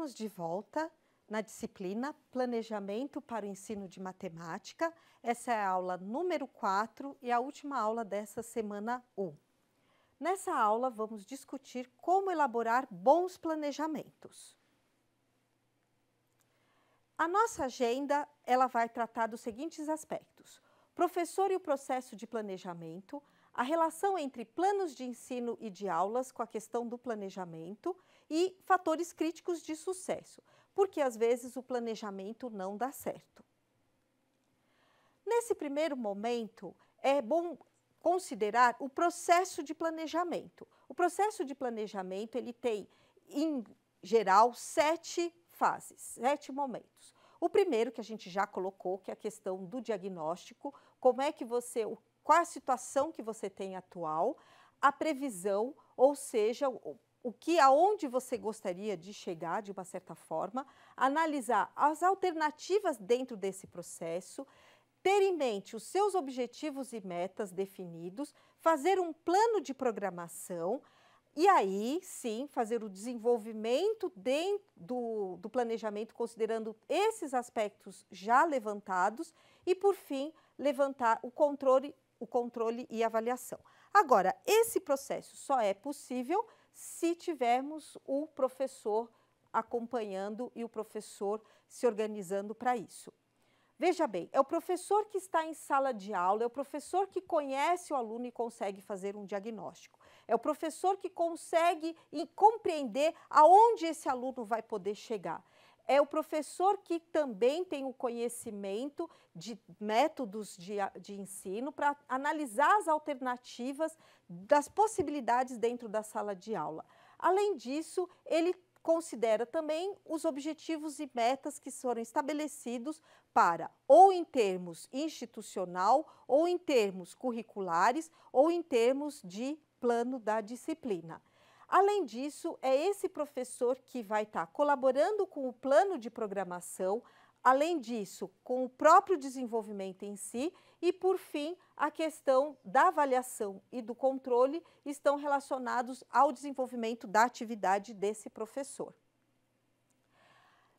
Estamos de volta na disciplina Planejamento para o Ensino de Matemática. Essa é a aula número 4 e a última aula dessa semana 1. Nessa aula, vamos discutir como elaborar bons planejamentos. A nossa agenda ela vai tratar dos seguintes aspectos. Professor e o processo de planejamento, a relação entre planos de ensino e de aulas com a questão do planejamento – e fatores críticos de sucesso, porque às vezes o planejamento não dá certo. Nesse primeiro momento, é bom considerar o processo de planejamento. O processo de planejamento ele tem, em geral, sete fases, sete momentos. O primeiro que a gente já colocou, que é a questão do diagnóstico, como é que você, qual a situação que você tem atual, a previsão, ou seja, o que aonde você gostaria de chegar de uma certa forma, analisar as alternativas dentro desse processo, ter em mente os seus objetivos e metas definidos, fazer um plano de programação e aí sim fazer o desenvolvimento dentro do, do planejamento considerando esses aspectos já levantados e por fim levantar o controle, o controle e avaliação. Agora, esse processo só é possível se tivermos o professor acompanhando e o professor se organizando para isso. Veja bem, é o professor que está em sala de aula, é o professor que conhece o aluno e consegue fazer um diagnóstico. É o professor que consegue compreender aonde esse aluno vai poder chegar é o professor que também tem o conhecimento de métodos de, de ensino para analisar as alternativas das possibilidades dentro da sala de aula. Além disso, ele considera também os objetivos e metas que foram estabelecidos para, ou em termos institucional, ou em termos curriculares, ou em termos de plano da disciplina. Além disso, é esse professor que vai estar tá colaborando com o plano de programação, além disso, com o próprio desenvolvimento em si e, por fim, a questão da avaliação e do controle estão relacionados ao desenvolvimento da atividade desse professor.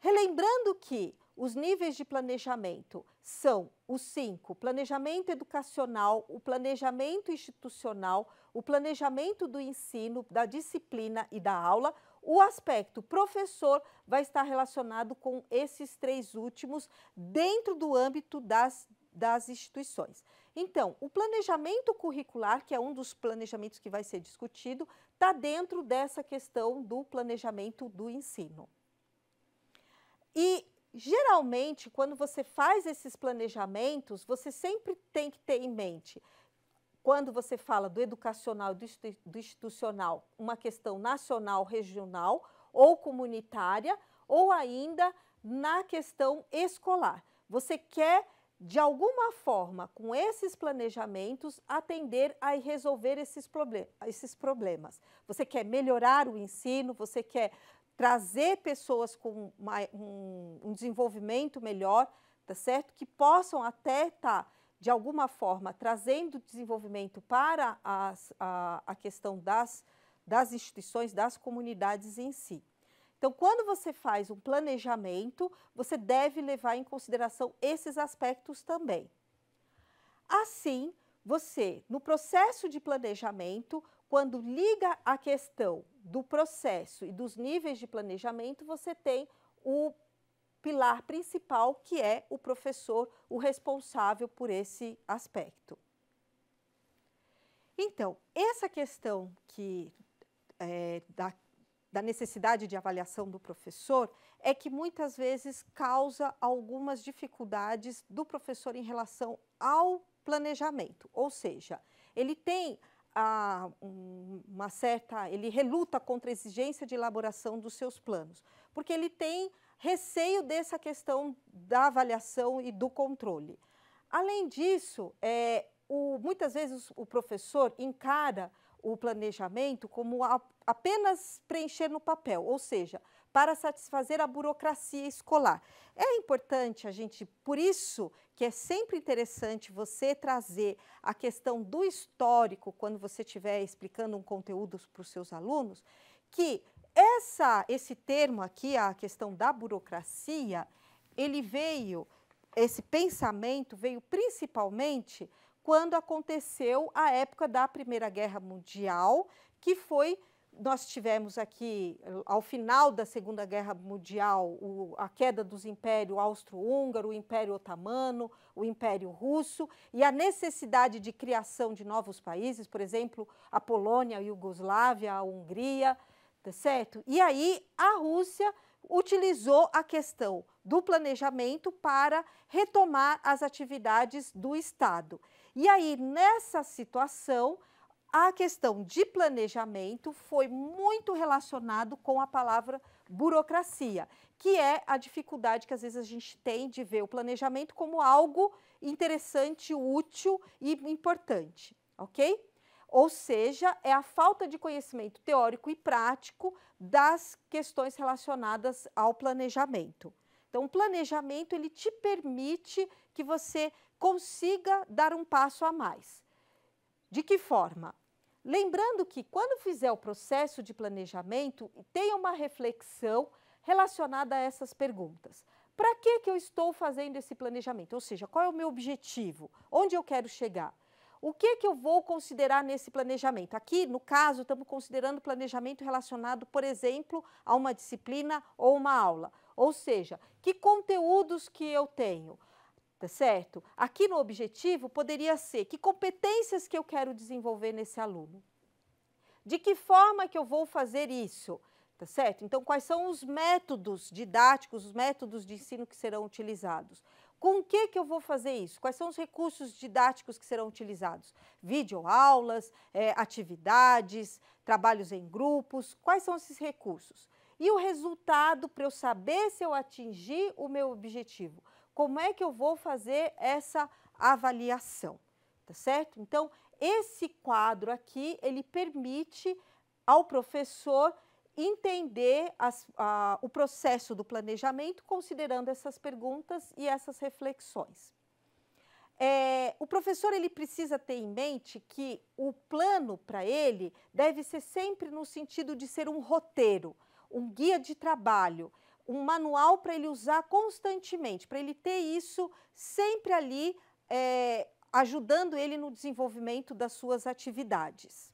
Relembrando que os níveis de planejamento são os cinco: planejamento educacional, o planejamento institucional, o planejamento do ensino, da disciplina e da aula. O aspecto professor vai estar relacionado com esses três últimos dentro do âmbito das, das instituições. Então, o planejamento curricular, que é um dos planejamentos que vai ser discutido, está dentro dessa questão do planejamento do ensino. E geralmente, quando você faz esses planejamentos, você sempre tem que ter em mente, quando você fala do educacional e do institucional, uma questão nacional, regional ou comunitária, ou ainda na questão escolar. Você quer, de alguma forma, com esses planejamentos, atender a resolver esses, esses problemas. Você quer melhorar o ensino, você quer trazer pessoas com uma, um, um, desenvolvimento melhor, tá certo? Que possam até estar, tá, de alguma forma, trazendo desenvolvimento para as, a, a questão das, das instituições, das comunidades em si. Então, quando você faz um planejamento, você deve levar em consideração esses aspectos também. Assim, você, no processo de planejamento, quando liga a questão do processo e dos níveis de planejamento, você tem o pilar principal, que é o professor, o responsável por esse aspecto. Então, essa questão que, é, da, da necessidade de avaliação do professor é que muitas vezes causa algumas dificuldades do professor em relação ao planejamento, ou seja, ele tem a uma certa, ele reluta contra a exigência de elaboração dos seus planos, porque ele tem receio dessa questão da avaliação e do controle. Além disso, é, o, muitas vezes o professor encara o planejamento como a, apenas preencher no papel, ou seja, para satisfazer a burocracia escolar. É importante a gente, por isso que é sempre interessante você trazer a questão do histórico quando você estiver explicando um conteúdo para os seus alunos, que essa, esse termo aqui, a questão da burocracia, ele veio, esse pensamento veio principalmente quando aconteceu a época da Primeira Guerra Mundial, que foi nós tivemos aqui, ao final da Segunda Guerra Mundial, o, a queda dos impérios austro-húngaro, o Império Otomano, o Império Russo, e a necessidade de criação de novos países, por exemplo, a Polônia, a Iugoslávia, a Hungria, tá certo? E aí a Rússia utilizou a questão do planejamento para retomar as atividades do Estado. E aí, nessa situação, a questão de planejamento foi muito relacionado com a palavra burocracia, que é a dificuldade que às vezes a gente tem de ver o planejamento como algo interessante, útil e importante, ok? Ou seja, é a falta de conhecimento teórico e prático das questões relacionadas ao planejamento. Então, o planejamento ele te permite que você consiga dar um passo a mais. De que forma? Lembrando que, quando fizer o processo de planejamento, tenha uma reflexão relacionada a essas perguntas. Para que, que eu estou fazendo esse planejamento? Ou seja, qual é o meu objetivo? Onde eu quero chegar? O que, que eu vou considerar nesse planejamento? Aqui, no caso, estamos considerando planejamento relacionado, por exemplo, a uma disciplina ou uma aula. Ou seja, que conteúdos que eu tenho? tá certo? Aqui no objetivo poderia ser que competências que eu quero desenvolver nesse aluno. De que forma que eu vou fazer isso? Tá certo? Então, quais são os métodos didáticos, os métodos de ensino que serão utilizados? Com o que, que eu vou fazer isso? Quais são os recursos didáticos que serão utilizados? Videoaulas, é, atividades, trabalhos em grupos, quais são esses recursos? E o resultado para eu saber se eu atingi o meu objetivo? como é que eu vou fazer essa avaliação, tá certo? Então, esse quadro aqui, ele permite ao professor entender as, a, o processo do planejamento, considerando essas perguntas e essas reflexões. É, o professor ele precisa ter em mente que o plano para ele deve ser sempre no sentido de ser um roteiro, um guia de trabalho um manual para ele usar constantemente, para ele ter isso sempre ali é, ajudando ele no desenvolvimento das suas atividades.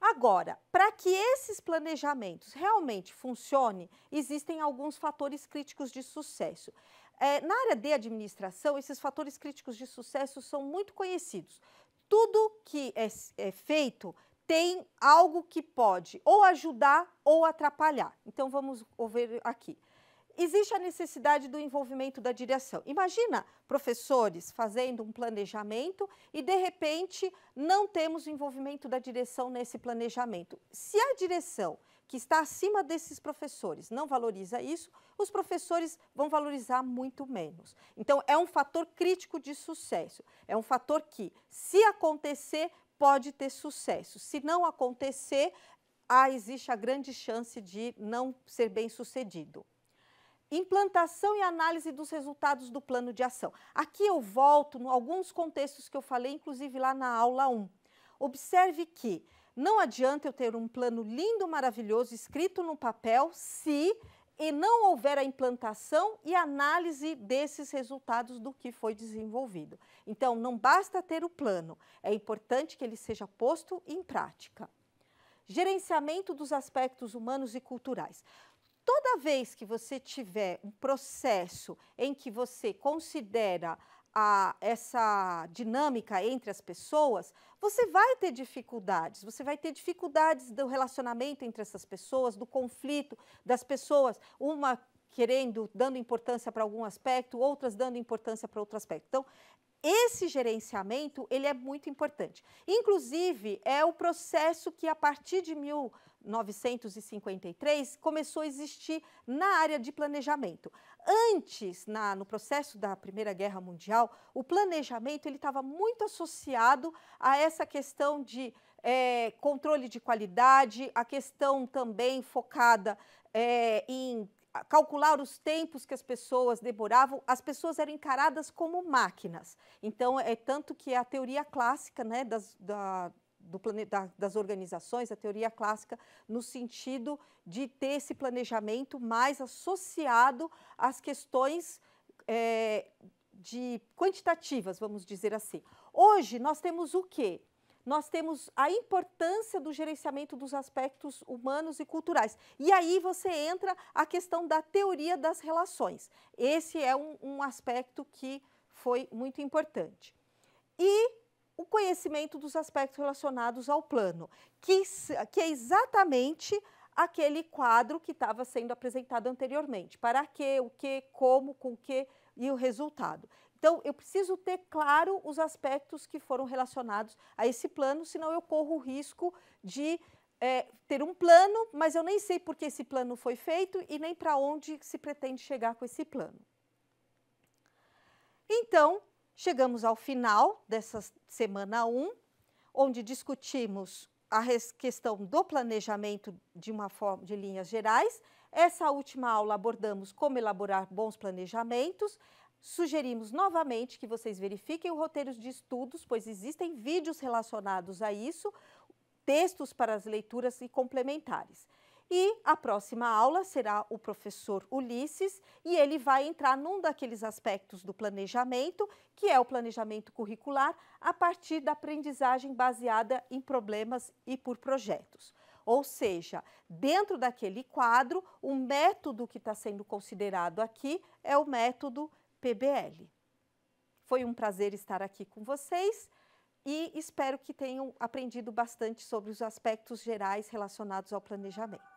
Agora, para que esses planejamentos realmente funcionem, existem alguns fatores críticos de sucesso. É, na área de administração, esses fatores críticos de sucesso são muito conhecidos. Tudo que é, é feito tem algo que pode ou ajudar ou atrapalhar. Então vamos ouvir aqui. Existe a necessidade do envolvimento da direção. Imagina professores fazendo um planejamento e de repente não temos o envolvimento da direção nesse planejamento. Se a direção que está acima desses professores não valoriza isso, os professores vão valorizar muito menos. Então, é um fator crítico de sucesso. É um fator que, se acontecer, pode ter sucesso. Se não acontecer, há, existe a grande chance de não ser bem sucedido. Implantação e análise dos resultados do plano de ação. Aqui eu volto em alguns contextos que eu falei, inclusive lá na aula 1. Observe que não adianta eu ter um plano lindo, maravilhoso, escrito no papel, se e não houver a implantação e análise desses resultados do que foi desenvolvido. Então, não basta ter o plano, é importante que ele seja posto em prática. Gerenciamento dos aspectos humanos e culturais. Toda vez que você tiver um processo em que você considera a, essa dinâmica entre as pessoas, você vai ter dificuldades. Você vai ter dificuldades do relacionamento entre essas pessoas, do conflito das pessoas, uma querendo, dando importância para algum aspecto, outras dando importância para outro aspecto. Então, esse gerenciamento ele é muito importante. Inclusive, é o processo que a partir de mil 1953, começou a existir na área de planejamento. Antes, na, no processo da Primeira Guerra Mundial, o planejamento ele estava muito associado a essa questão de é, controle de qualidade, a questão também focada é, em calcular os tempos que as pessoas demoravam, as pessoas eram encaradas como máquinas. Então, é tanto que a teoria clássica né, das, da, do, da, das organizações, a teoria clássica, no sentido de ter esse planejamento mais associado às questões é, de quantitativas, vamos dizer assim. Hoje nós temos o quê? Nós temos a importância do gerenciamento dos aspectos humanos e culturais. E aí você entra a questão da teoria das relações. Esse é um, um aspecto que foi muito importante. E o conhecimento dos aspectos relacionados ao plano, que, que é exatamente aquele quadro que estava sendo apresentado anteriormente. Para que, o que, como, com que e o resultado. Então, eu preciso ter claro os aspectos que foram relacionados a esse plano, senão eu corro o risco de é, ter um plano, mas eu nem sei por que esse plano foi feito e nem para onde se pretende chegar com esse plano. Então, Chegamos ao final dessa semana 1, um, onde discutimos a questão do planejamento de uma forma de linhas gerais. Essa última aula abordamos como elaborar bons planejamentos. Sugerimos novamente que vocês verifiquem o roteiro de estudos, pois existem vídeos relacionados a isso, textos para as leituras e complementares. E a próxima aula será o professor Ulisses e ele vai entrar num daqueles aspectos do planejamento, que é o planejamento curricular, a partir da aprendizagem baseada em problemas e por projetos. Ou seja, dentro daquele quadro, o método que está sendo considerado aqui é o método PBL. Foi um prazer estar aqui com vocês e espero que tenham aprendido bastante sobre os aspectos gerais relacionados ao planejamento.